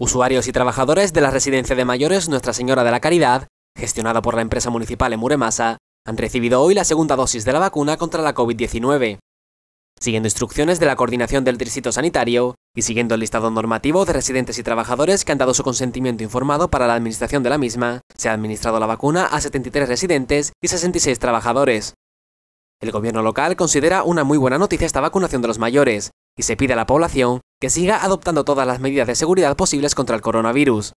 Usuarios y trabajadores de la Residencia de Mayores Nuestra Señora de la Caridad, gestionada por la empresa municipal Emuremasa, han recibido hoy la segunda dosis de la vacuna contra la COVID-19. Siguiendo instrucciones de la coordinación del distrito sanitario y siguiendo el listado normativo de residentes y trabajadores que han dado su consentimiento informado para la administración de la misma, se ha administrado la vacuna a 73 residentes y 66 trabajadores. El gobierno local considera una muy buena noticia esta vacunación de los mayores y se pide a la población que siga adoptando todas las medidas de seguridad posibles contra el coronavirus.